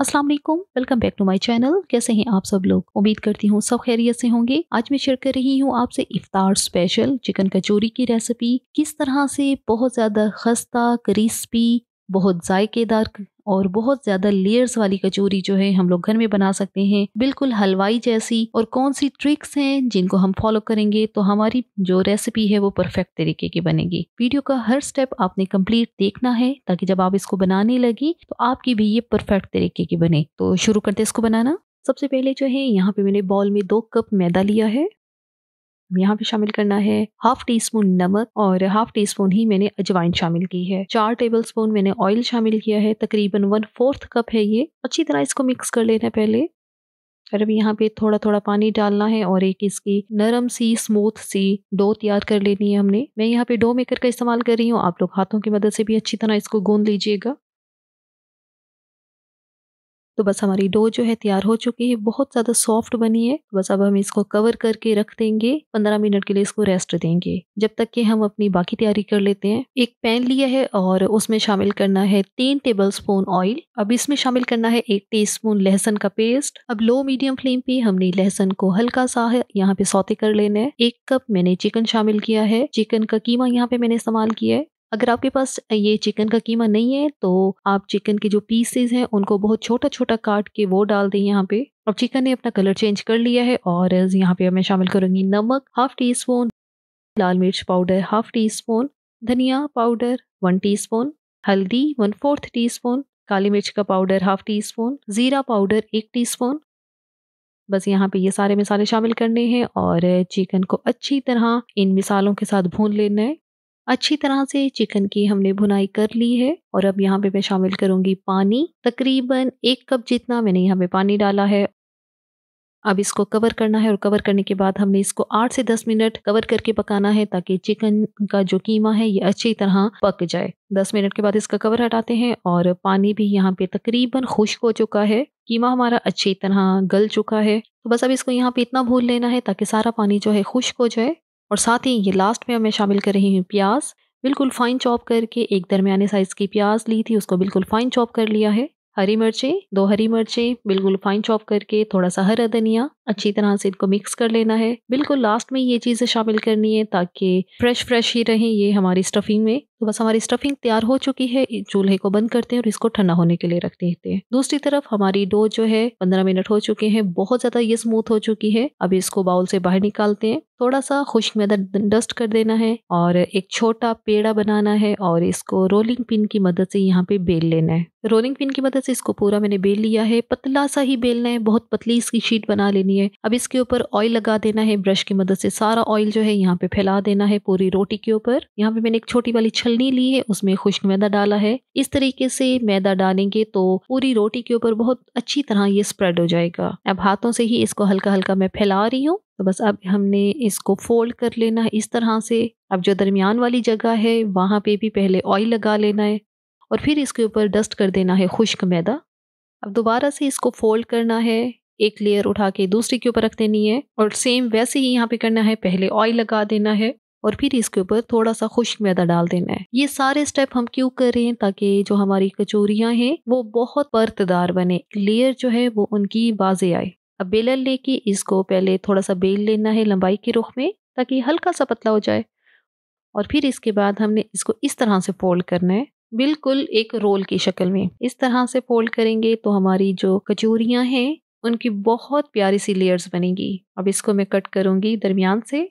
अस्सलाम वालेकुम welcome back to my channel कैसे हैं आप सब लोग उम्मीद करती हूँ सब खैरियत से होंगे आज मैं शेयर कर रही हूँ आपसे इफ्तार स्पेशल चिकन कचोरी की रेसिपी किस तरह से बहुत ज़्यादा खस्ता क्रिस्पी बहुत जायकेदार और बहुत ज़्यादा लेयर्स वाली कचौरी जो है हम लोग घर में बना सकते हैं बिल्कुल हलवाई जैसी और कौन सी ट्रिक्स हैं जिनको हम फॉलो करेंगे तो हमारी जो रेसिपी है वो परफेक्ट तरीके की बनेगी वीडियो का हर स्टेप आपने कंप्लीट देखना है ताकि जब आप इसको बनाने लगी तो आपकी भी ये परफेक्ट तरीके की बने तो शुरू करते इसको बनाना सबसे पहले जो है यहाँ पे मैंने बॉल में दो कप मैदा लिया है यहाँ पे शामिल करना है हाफ टी स्पून नमक और हाफ टी स्पून ही मैंने अजवाइन शामिल की है चार टेबल स्पून मैंने ऑयल शामिल किया है तकरीबन वन फोर्थ कप है ये अच्छी तरह इसको मिक्स कर लेना है पहले और अभी यहाँ पे थोड़ा थोड़ा पानी डालना है और एक इसकी नरम सी स्मूथ सी डो तैयार कर लेनी है हमने मैं यहाँ पे डो मेकर का इस्तेमाल कर रही हूँ आप लोग हाथों की मदद से भी अच्छी तरह इसको गूंद लीजिएगा तो बस हमारी डो जो है तैयार हो चुकी है बहुत ज़्यादा सॉफ्ट बनी है बस अब हम इसको कवर करके रख देंगे पंद्रह मिनट के लिए इसको रेस्ट देंगे जब तक कि हम अपनी बाकी तैयारी कर लेते हैं एक पैन लिया है और उसमें शामिल करना है तीन टेबल स्पून ऑयल अब इसमें शामिल करना है एक टी स्पून लहसन का पेस्ट अब लो मीडियम फ्लेम पे हमने लहसन को हल्का सा है यहाँ पे सौते कर लेना है एक कप मैंने चिकन शामिल किया है चिकन का कीमा यहाँ पे मैंने इस्तेमाल किया है अगर आपके पास ये चिकन का कीमा नहीं है तो आप चिकन के जो पीसेज हैं उनको बहुत छोटा छोटा काट के वो डाल दें यहाँ पे अब चिकन ने अपना कलर चेंज कर लिया है और यहाँ पे मैं शामिल करूँगी नमक हाफ टी स्पून लाल मिर्च पाउडर हाफ टी स्पून धनिया पाउडर वन टी स्पून हल्दी वन फोर्थ टी स्पून काली मिर्च का पाउडर हाफ टी स्पून ज़ीरा पाउडर एक टी स्पून बस यहाँ पे ये सारे मसाले शामिल करने हैं और चिकन को अच्छी तरह इन मिसालों के साथ भून लेना है अच्छी तरह से चिकन की हमने भुनाई कर ली है और अब यहाँ पे मैं शामिल करूँगी पानी तकरीबन एक कप जितना मैंने यहाँ पे पानी डाला है अब इसको कवर करना है और कवर करने के बाद हमने इसको आठ से दस मिनट कवर करके पकाना है ताकि चिकन का जो कीमा है ये अच्छी तरह पक जाए दस मिनट के बाद इसका कवर हटाते हैं और पानी भी यहाँ पे तकरीबन खुश्क हो चुका है कीमा हमारा अच्छी तरह गल चुका है तो बस अब इसको यहाँ पे इतना भूल लेना है ताकि सारा पानी जो है खुश्क हो जाए और साथ ही ये लास्ट में मैं शामिल कर रही हूँ प्याज बिल्कुल फ़ाइन चॉप करके एक दरमियाने साइज़ की प्याज ली थी उसको बिल्कुल फ़ाइन चॉप कर लिया है हरी मिर्चें दो हरी मिर्चें बिल्कुल फाइन चॉप करके थोड़ा सा हरा धनिया अच्छी तरह से इनको मिक्स कर लेना है बिल्कुल लास्ट में ये चीज़ें शामिल करनी है ताकि फ्रेश फ्रेश ही रहें ये हमारी स्टफिंग में तो बस हमारी स्टफिंग तैयार हो चुकी है चूल्हे को बंद करते हैं और इसको ठंडा होने के लिए रख देते हैं दूसरी तरफ हमारी डो जो है पंद्रह मिनट हो चुके हैं बहुत ज़्यादा ये स्मूथ हो चुकी है अब इसको बाउल से बाहर निकालते हैं थोड़ा सा मैदा डस्ट कर देना है और एक छोटा पेड़ा बनाना है और इसको रोलिंग पिन की मदद से यहाँ पे बेल लेना है रोलिंग पिन की मदद से इसको पूरा मैंने बेल लिया है पतला सा ही बेलना है बहुत पतली इसकी शीट बना लेनी है अब इसके ऊपर ऑयल लगा देना है ब्रश की मदद से सारा ऑयल जो है यहाँ पे फैला देना है पूरी रोटी के ऊपर यहाँ पे मैंने एक छोटी वाली छलनी ली है उसमें खुश्क मैदा डाला है इस तरीके से मैदा डालेंगे तो पूरी रोटी के ऊपर बहुत अच्छी तरह ये स्प्रेड हो जाएगा अब हाथों से ही इसको हल्का हल्का मैं फैला रही हूँ तो बस अब हमने इसको फोल्ड कर लेना है इस तरह से अब जो दरमियान वाली जगह है वहाँ पे भी पहले ऑयल लगा लेना है और फिर इसके ऊपर डस्ट कर देना है खुश्क मैदा अब दोबारा से इसको फोल्ड करना है एक लेयर उठा के दूसरे के ऊपर रख देनी है और सेम वैसे ही यहाँ पे करना है पहले ऑयल लगा देना है और फिर इसके ऊपर थोड़ा सा खुश्क मैदा डाल देना है ये सारे स्टेप हम क्यों कर रहे हैं ताकि जो हमारी कचोरियाँ हैं वो बहुत परतदार बने लेयर जो है वो उनकी बाजे आए अब बेलन लेके इसको पहले थोड़ा सा बेल लेना है लंबाई के रुख में ताकि हल्का सा पतला हो जाए और फिर इसके बाद हमने इसको इस तरह से फोल्ड करना है बिल्कुल एक रोल की शक्ल में इस तरह से फोल्ड करेंगे तो हमारी जो कचूरियाँ हैं उनकी बहुत प्यारी सी लेयर्स बनेंगी अब इसको मैं कट करूँगी दरमियान से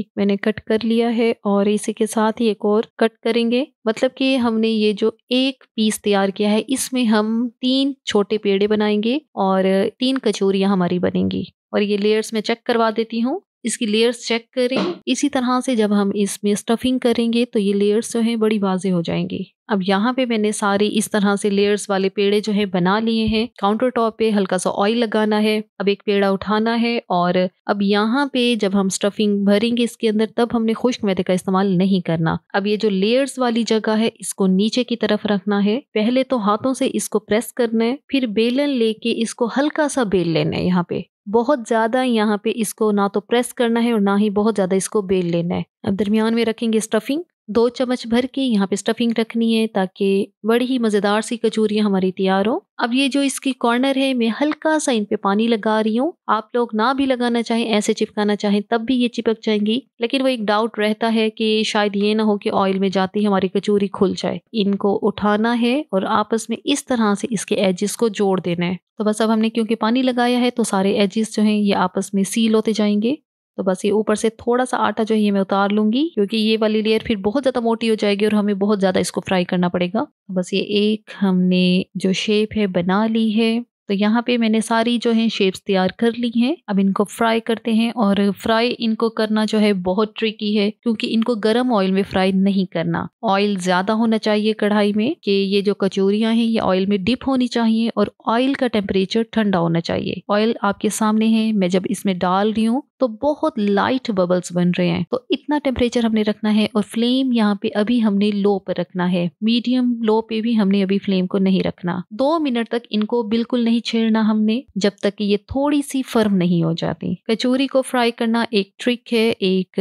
एक मैंने कट कर लिया है और इसी के साथ ही एक और कट करेंगे मतलब कि हमने ये जो एक पीस तैयार किया है इसमें हम तीन छोटे पेड़े बनाएंगे और तीन कचोरियाँ हमारी बनेंगी और ये लेयर्स मैं चेक करवा देती हूँ इसकी लेयर्स चेक करें इसी तरह से जब हम इसमें स्टफिंग करेंगे तो ये लेयर्स जो हैं बड़ी वाजे हो जाएंगी अब यहाँ पे मैंने सारे इस तरह से लेयर्स वाले पेड़े जो है बना लिए हैं काउंटर टॉप पे हल्का सा ऑयल लगाना है अब एक पेड़ा उठाना है और अब यहाँ पे जब हम स्टफिंग भरेंगे इसके अंदर तब हमने खुश्क मैदे का इस्तेमाल नहीं करना अब ये जो लेयर्स वाली जगह है इसको नीचे की तरफ रखना है पहले तो हाथों से इसको प्रेस करना है फिर बेलन लेके इसको हल्का सा बेल लेना है यहाँ पे बहुत ज़्यादा यहाँ पे इसको ना तो प्रेस करना है और ना ही बहुत ज़्यादा इसको बेल लेना है अब दरमियान में रखेंगे स्टफिंग दो चम्मच भर के यहाँ पे स्टफिंग रखनी है ताकि बड़ी ही मज़ेदार सी कचोरियाँ हमारी तैयार हो अब ये जो इसकी कॉर्नर है मैं हल्का सा इन पे पानी लगा रही हूँ आप लोग ना भी लगाना चाहें ऐसे चिपकाना चाहें तब भी ये चिपक जाएंगी लेकिन वो एक डाउट रहता है कि शायद ये ना हो कि ऑयल में जाती हमारी कचोरी खुल जाए इनको उठाना है और आपस में इस तरह से इसके एजेस को जोड़ देना है तो बस अब हमने क्योंकि पानी लगाया है तो सारे एजेस जो हैं ये आपस में सील होते जाएंगे तो बस ये ऊपर से थोड़ा सा आटा जो है ये मैं उतार लूंगी क्योंकि ये वाली लेयर फिर बहुत ज़्यादा मोटी हो जाएगी और हमें बहुत ज़्यादा इसको फ्राई करना पड़ेगा तो बस ये एक हमने जो शेप है बना ली है तो यहाँ पे मैंने सारी जो है शेप्स तैयार कर ली हैं अब इनको फ्राई करते हैं और फ्राई इनको करना जो है बहुत ट्रिकी है क्योंकि इनको गर्म ऑयल में फ्राई नहीं करना ऑयल ज़्यादा होना चाहिए कढ़ाई में कि ये जो कचोरियाँ हैं ये ऑयल में डिप होनी चाहिए और ऑयल का टेम्परेचर ठंडा होना चाहिए ऑयल आपके सामने है मैं जब इसमें डाल रही हूँ तो बहुत लाइट बबल्स बन रहे हैं तो इतना टेम्परेचर हमने रखना है और फ्लेम यहाँ पे अभी हमने लो पर रखना है मीडियम लो पे भी हमने अभी फ्लेम को नहीं रखना दो मिनट तक इनको बिल्कुल नहीं नहीं छेड़ना हमने जब तक कि ये थोड़ी सी फर्म नहीं हो जाती कचौरी को फ्राई करना एक ट्रिक है एक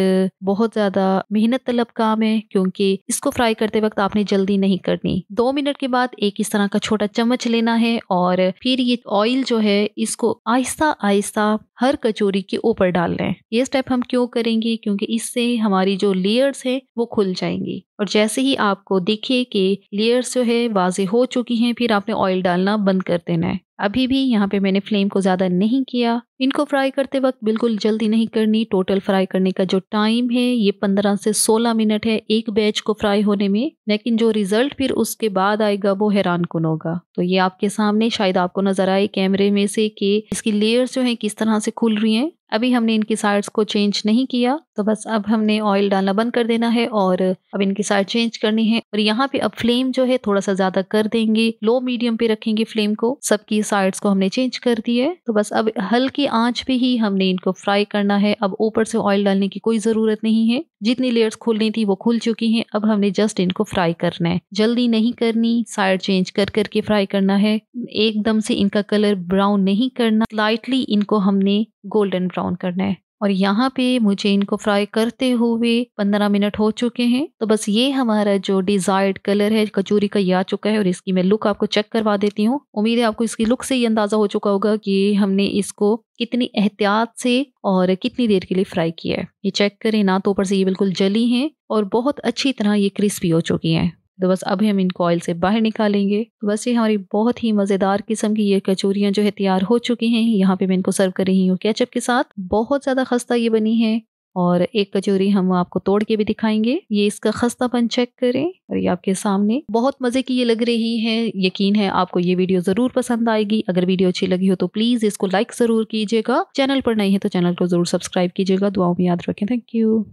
बहुत ज्यादा मेहनत तलब काम है क्योंकि इसको फ्राई करते वक्त आपने जल्दी नहीं करनी दो मिनट के बाद एक इस तरह का छोटा चम्मच लेना है और फिर ये ऑयल जो है इसको आहिस्ता आहिस्ता हर कचौरी के ऊपर डाल लें ये स्टेप हम क्यों करेंगे क्योंकि इससे हमारी जो लेयर्स है वो खुल जाएंगी और जैसे ही आपको देखिए कि लेयर्स जो है वाजे हो चुकी हैं फिर आपने ऑयल डालना बंद कर देना है अभी भी यहाँ पे मैंने फ्लेम को ज़्यादा नहीं किया इनको फ्राई करते वक्त बिल्कुल जल्दी नहीं करनी टोटल फ्राई करने का जो टाइम है ये 15 से 16 मिनट है एक बैच को फ्राई होने में लेकिन जो रिजल्ट फिर उसके बाद आएगा वो हैरान कन होगा तो ये आपके सामने शायद आपको नजर आए कैमरे में से कि इसकी लेयर्स जो है किस तरह से खुल रही हैं अभी हमने इनकी साइड्स को चेंज नहीं किया तो बस अब हमने ऑयल डालना बंद कर देना है और अब इनकी साइड चेंज करनी है और यहाँ पे अब फ्लेम जो है थोड़ा सा ज्यादा कर देंगे लो मीडियम पे रखेंगे फ्लेम को सबकी साइड्स को हमने चेंज कर दी है तो बस अब हल्की आंच पे ही हमने इनको फ्राई करना है अब ऊपर से ऑयल डालने की कोई ज़रूरत नहीं है जितनी लेयर्स खुलनी थी वो खुल चुकी हैं अब हमने जस्ट इनको फ्राई करना है जल्दी नहीं करनी साइड चेंज कर करके फ्राई करना है एकदम से इनका कलर ब्राउन नहीं करना लाइटली इनको हमने गोल्डन ब्राउन करना है और यहाँ पे मुझे इनको फ्राई करते हुए 15 मिनट हो चुके हैं तो बस ये हमारा जो डिजायर्ड कलर है कचूरी का ये आ चुका है और इसकी मैं लुक आपको चेक करवा देती हूँ उम्मीद है आपको इसकी लुक से ही अंदाजा हो चुका होगा कि हमने इसको कितनी एहतियात से और कितनी देर के लिए फ्राई किया है ये चेक करें ना तो ऊपर से ये बिल्कुल जली है और बहुत अच्छी तरह ये क्रिस्पी हो चुकी है तो बस अभी हम इनको ऑयल से बाहर निकालेंगे तो बस ये हमारी बहुत ही मज़ेदार किस्म की ये कचोरियाँ जो है तैयार हो चुकी हैं यहाँ पे मैं इनको सर्व कर रही हूँ कैचअप के साथ बहुत ज़्यादा खस्ता ये बनी है और एक कचोरी हम आपको तोड़ के भी दिखाएंगे ये इसका खस्तापन चेक करें और ये आपके सामने बहुत मज़े की ये लग रही है यकीन है आपको ये वीडियो ज़रूर पसंद आएगी अगर वीडियो अच्छी लगी हो तो प्लीज़ इसको लाइक ज़रूर कीजिएगा चैनल पर नहीं है तो चैनल को ज़रूर सब्सक्राइब कीजिएगा दुआओं में याद रखें थैंक यू